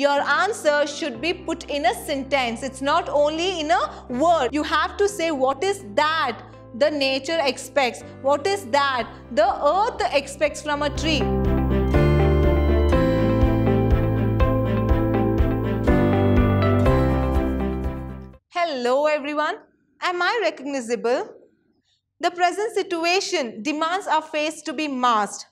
Your answer should be put in a sentence. It's not only in a word. You have to say what is that the nature expects. What is that the earth expects from a tree. Hello everyone. Am I recognizable? The present situation demands our face to be masked.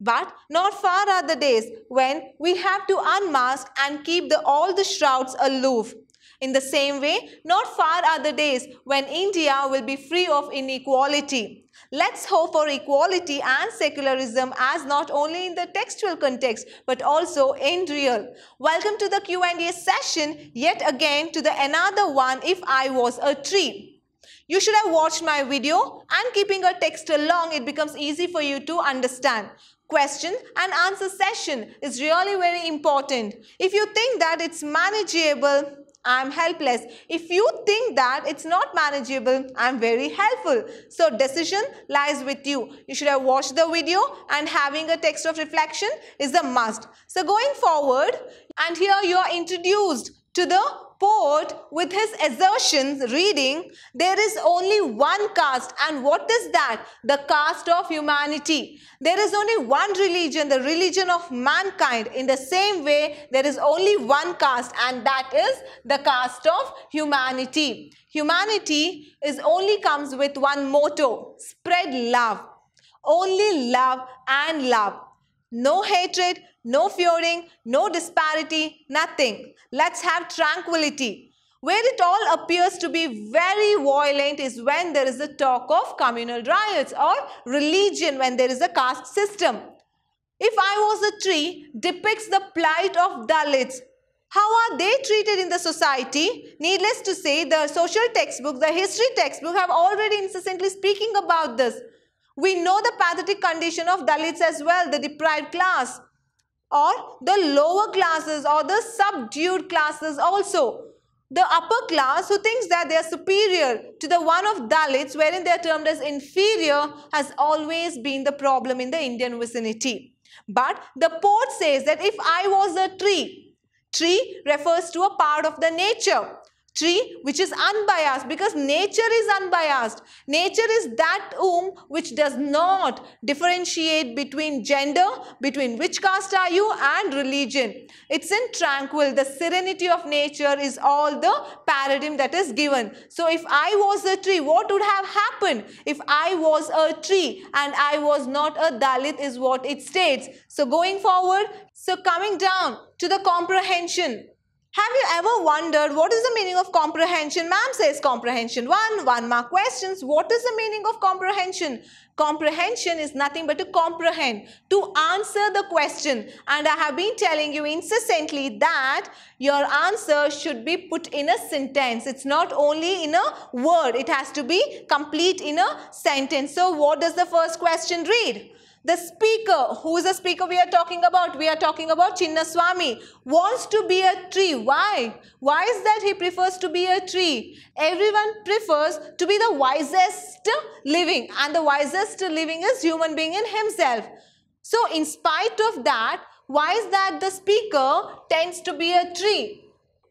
But not far are the days when we have to unmask and keep the, all the shrouds aloof. In the same way, not far are the days when India will be free of inequality. Let's hope for equality and secularism as not only in the textual context but also in real. Welcome to the Q&A session yet again to the another one if I was a tree. You should have watched my video I'm keeping a text along, it becomes easy for you to understand question and answer session is really very important. If you think that it's manageable, I'm helpless. If you think that it's not manageable, I'm very helpful. So decision lies with you. You should have watched the video and having a text of reflection is a must. So going forward and here you are introduced to the Port, with his assertions, reading, There is only one caste, and what is that? The caste of humanity. There is only one religion, the religion of mankind. In the same way, there is only one caste, and that is the caste of humanity. Humanity is only comes with one motto spread love. Only love and love. No hatred, no fearing, no disparity, nothing. Let's have tranquility. Where it all appears to be very violent is when there is a talk of communal riots or religion when there is a caste system. If I was a tree depicts the plight of Dalits. How are they treated in the society? Needless to say, the social textbook, the history textbook have already incessantly speaking about this. We know the pathetic condition of Dalits as well, the deprived class or the lower classes or the subdued classes also. The upper class who thinks that they are superior to the one of Dalits wherein they are termed as inferior has always been the problem in the Indian vicinity. But the poet says that if I was a tree, tree refers to a part of the nature tree which is unbiased because nature is unbiased. Nature is that womb which does not differentiate between gender, between which caste are you and religion. It's in tranquil. The serenity of nature is all the paradigm that is given. So if I was a tree, what would have happened if I was a tree and I was not a Dalit is what it states. So going forward, so coming down to the comprehension. Have you ever wondered what is the meaning of comprehension? Ma'am says comprehension. One, one mark questions. What is the meaning of comprehension? Comprehension is nothing but to comprehend, to answer the question. And I have been telling you incessantly that your answer should be put in a sentence. It's not only in a word. It has to be complete in a sentence. So what does the first question read? The speaker, who is the speaker we are talking about? We are talking about Chinnaswamy, wants to be a tree. Why? Why is that he prefers to be a tree? Everyone prefers to be the wisest living and the wisest living is human being in himself. So in spite of that, why is that the speaker tends to be a tree?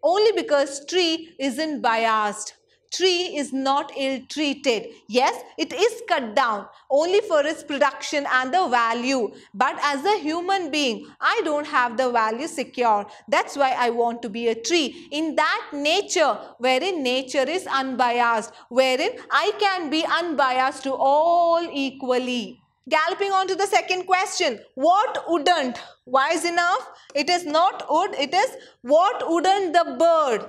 Only because tree isn't biased tree is not ill-treated. Yes, it is cut down only for its production and the value. But as a human being, I don't have the value secure. That's why I want to be a tree. In that nature, wherein nature is unbiased, wherein I can be unbiased to all equally. Galloping on to the second question, what wouldn't? Wise enough, it is not would, it is what wouldn't the bird?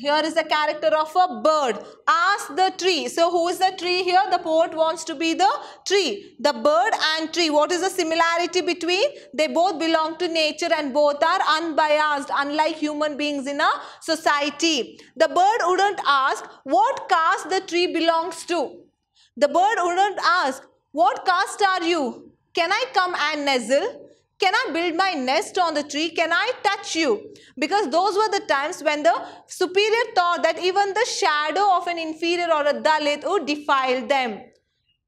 Here is the character of a bird. Ask the tree. So who is the tree here? The poet wants to be the tree. The bird and tree. What is the similarity between? They both belong to nature and both are unbiased unlike human beings in a society. The bird wouldn't ask what caste the tree belongs to. The bird wouldn't ask what caste are you? Can I come and nuzzle? Can I build my nest on the tree? Can I touch you? Because those were the times when the superior thought that even the shadow of an inferior or a Dalit would defile them.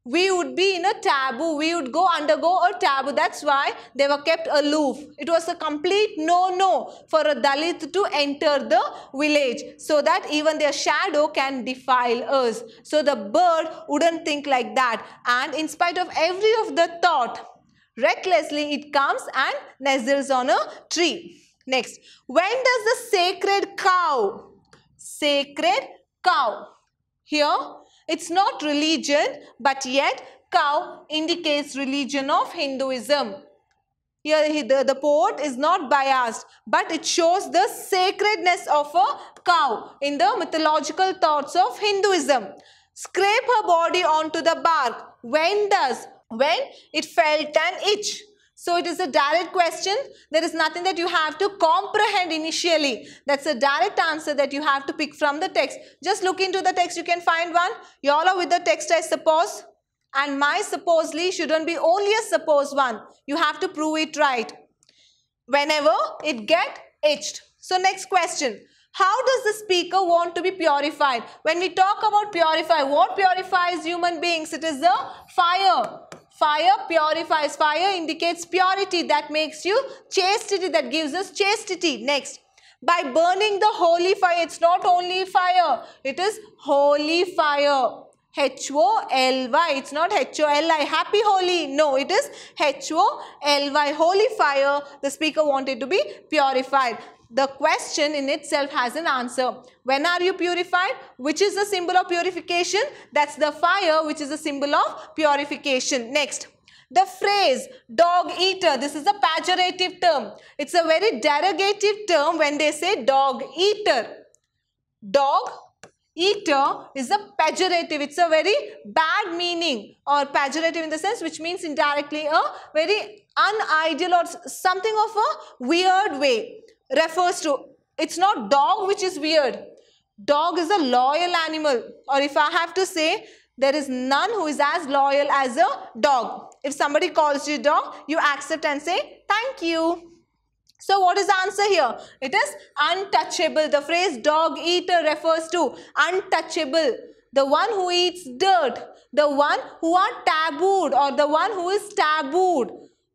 We would be in a taboo. We would go undergo a taboo. That's why they were kept aloof. It was a complete no-no for a Dalit to enter the village so that even their shadow can defile us. So the bird wouldn't think like that. And in spite of every of the thought, Recklessly it comes and nestles on a tree. Next, when does the sacred cow, sacred cow, here it's not religion but yet cow indicates religion of Hinduism. Here the, the poet is not biased but it shows the sacredness of a cow in the mythological thoughts of Hinduism. Scrape her body onto the bark. When does when it felt an itch. So it is a direct question. There is nothing that you have to comprehend initially. That's a direct answer that you have to pick from the text. Just look into the text. You can find one. You all are with the text, I suppose. And my supposedly shouldn't be only a suppose one. You have to prove it right. Whenever it get itched. So next question. How does the speaker want to be purified? When we talk about purify, what purifies human beings? It is the fire. Fire purifies. Fire indicates purity that makes you chastity, that gives us chastity. Next, by burning the holy fire, it's not only fire, it is holy fire. H-O-L-Y. It's not H-O-L-I. Happy holy. No, it is H-O-L-Y. Holy fire. The speaker wanted to be purified the question in itself has an answer. When are you purified? Which is the symbol of purification? That's the fire, which is the symbol of purification. Next. The phrase dog eater, this is a pejorative term. It's a very derogative term when they say dog eater. Dog eater is a pejorative. It's a very bad meaning or pejorative in the sense which means indirectly a very unideal or something of a weird way refers to. It's not dog which is weird. Dog is a loyal animal. Or if I have to say, there is none who is as loyal as a dog. If somebody calls you dog, you accept and say, thank you. So what is the answer here? It is untouchable. The phrase dog eater refers to untouchable. The one who eats dirt. The one who are tabooed or the one who is tabooed.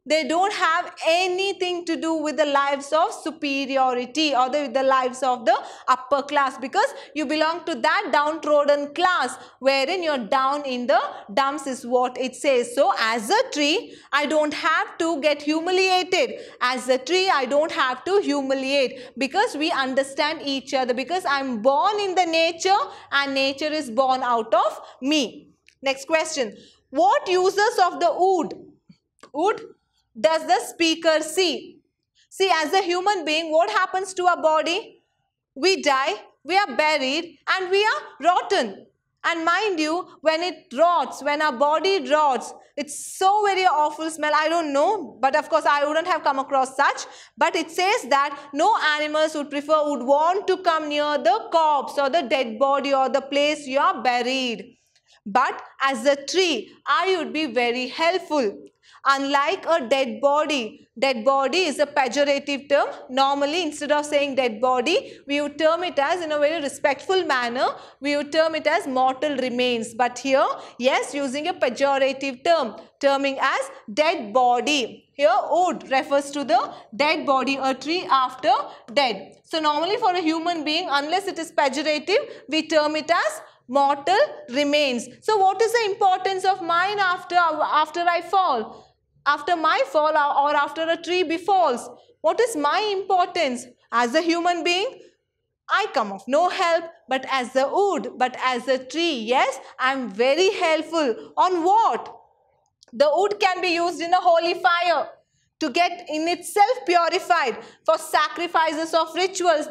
They don't have anything to do with the lives of superiority or the, the lives of the upper class because you belong to that downtrodden class wherein you're down in the dumps is what it says. So as a tree, I don't have to get humiliated. As a tree, I don't have to humiliate because we understand each other because I'm born in the nature and nature is born out of me. Next question. What uses of the wood? Wood? does the speaker see? See, as a human being, what happens to our body? We die, we are buried, and we are rotten. And mind you, when it rots, when our body rots, it's so very awful smell. I don't know, but of course I wouldn't have come across such. But it says that no animals would prefer, would want to come near the corpse or the dead body or the place you are buried. But as a tree, I would be very helpful. Unlike a dead body, dead body is a pejorative term. Normally, instead of saying dead body, we would term it as, in a very respectful manner, we would term it as mortal remains. But here, yes, using a pejorative term, terming as dead body. Here, wood refers to the dead body, a tree after dead. So, normally for a human being, unless it is pejorative, we term it as mortal remains. So, what is the importance of mine after, after I fall? after my fall or after a tree befalls? What is my importance? As a human being, I come of no help but as a wood, but as a tree. Yes, I am very helpful. On what? The wood can be used in a holy fire to get in itself purified for sacrifices of rituals.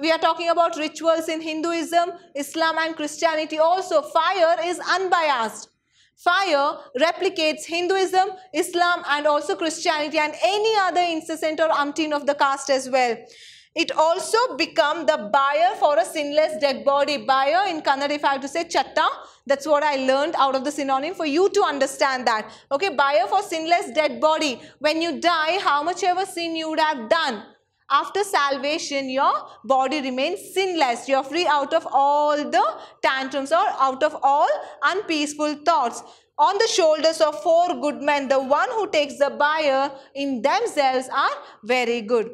We are talking about rituals in Hinduism, Islam and Christianity also. Fire is unbiased. Fire replicates Hinduism, Islam and also Christianity and any other incessant or umpteen of the caste as well. It also become the buyer for a sinless dead body. Buyer in Kannada if I have to say chatta, that's what I learned out of the synonym for you to understand that. Okay, buyer for sinless dead body. When you die, how much ever sin you would have done, after salvation, your body remains sinless. You are free out of all the tantrums or out of all unpeaceful thoughts. On the shoulders of four good men, the one who takes the buyer in themselves are very good.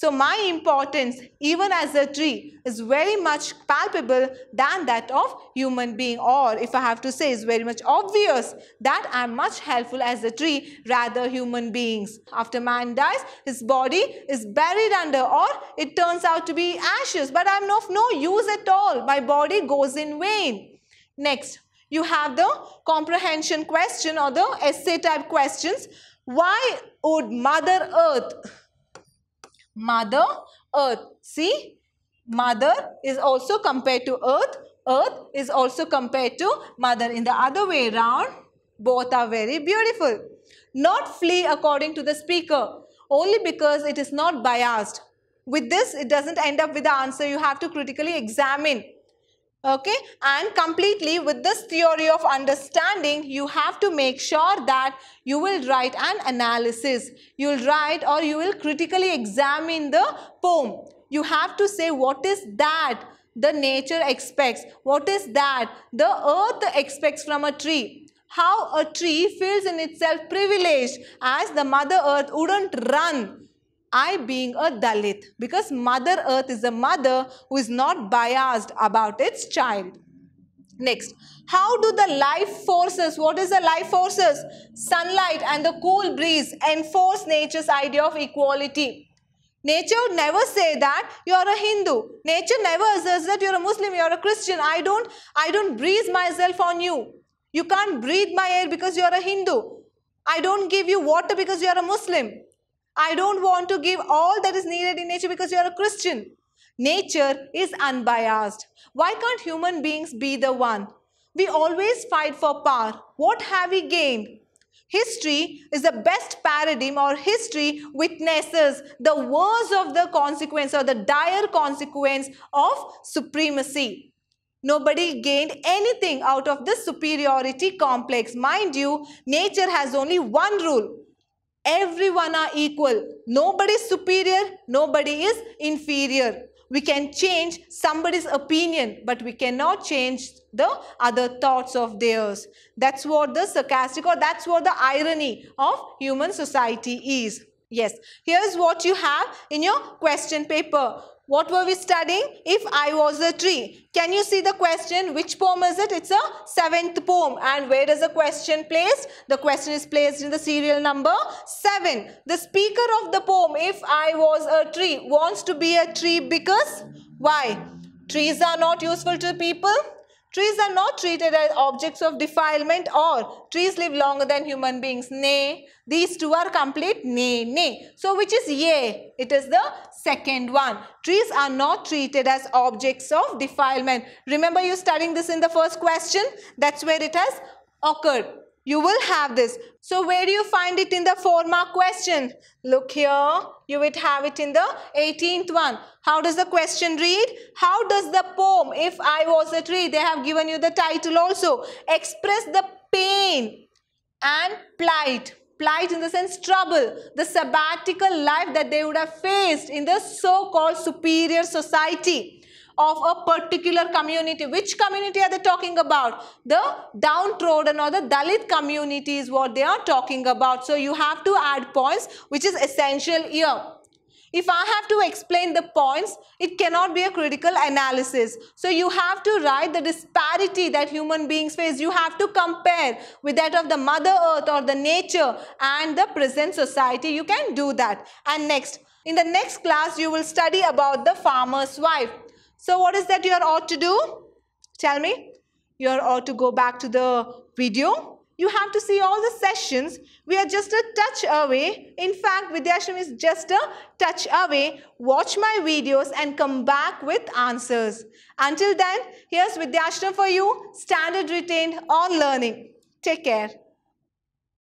So my importance, even as a tree, is very much palpable than that of human being or if I have to say is very much obvious that I'm much helpful as a tree rather human beings. After man dies, his body is buried under or it turns out to be ashes but I'm of no use at all. My body goes in vain. Next, you have the comprehension question or the essay type questions. Why would Mother Earth Mother Earth. See, Mother is also compared to Earth. Earth is also compared to Mother. In the other way round, both are very beautiful. Not flee according to the speaker, only because it is not biased. With this, it doesn't end up with the answer. You have to critically examine okay and completely with this theory of understanding you have to make sure that you will write an analysis you will write or you will critically examine the poem you have to say what is that the nature expects what is that the earth expects from a tree how a tree feels in itself privileged as the mother earth wouldn't run I being a Dalit because Mother Earth is a mother who is not biased about its child. Next, how do the life forces, what is the life forces? Sunlight and the cool breeze enforce nature's idea of equality. Nature would never say that you are a Hindu. Nature never says that you are a Muslim, you are a Christian. I don't, I don't breathe myself on you. You can't breathe my air because you are a Hindu. I don't give you water because you are a Muslim. I don't want to give all that is needed in nature because you are a Christian. Nature is unbiased. Why can't human beings be the one? We always fight for power. What have we gained? History is the best paradigm or history witnesses the worst of the consequence or the dire consequence of supremacy. Nobody gained anything out of this superiority complex. Mind you, nature has only one rule everyone are equal. Nobody is superior, nobody is inferior. We can change somebody's opinion, but we cannot change the other thoughts of theirs. That's what the sarcastic or that's what the irony of human society is. Yes, here's what you have in your question paper. What were we studying? If I was a tree. Can you see the question? Which poem is it? It's a seventh poem. And where is the question placed? The question is placed in the serial number 7. The speaker of the poem, If I Was a Tree, wants to be a tree because why? Trees are not useful to people. Trees are not treated as objects of defilement or trees live longer than human beings. Nay, these two are complete. Nay, nay. So which is yea? It is the second one. Trees are not treated as objects of defilement. Remember you studying this in the first question? That's where it has occurred you will have this. So where do you find it in the four mark question? Look here, you would have it in the 18th one. How does the question read? How does the poem, If I Was a Tree, they have given you the title also, express the pain and plight plight in the sense trouble, the sabbatical life that they would have faced in the so-called superior society of a particular community. Which community are they talking about? The downtrodden or the Dalit community is what they are talking about. So you have to add points which is essential here. If I have to explain the points, it cannot be a critical analysis. So you have to write the disparity that human beings face. You have to compare with that of the mother earth or the nature and the present society. You can do that. And next, in the next class, you will study about the farmer's wife. So what is that you are ought to do? Tell me. You are ought to go back to the video. You have to see all the sessions. We are just a touch away. In fact, Vidyashram is just a touch away. Watch my videos and come back with answers. Until then, here's Vidyashram for you. Standard retained on learning. Take care.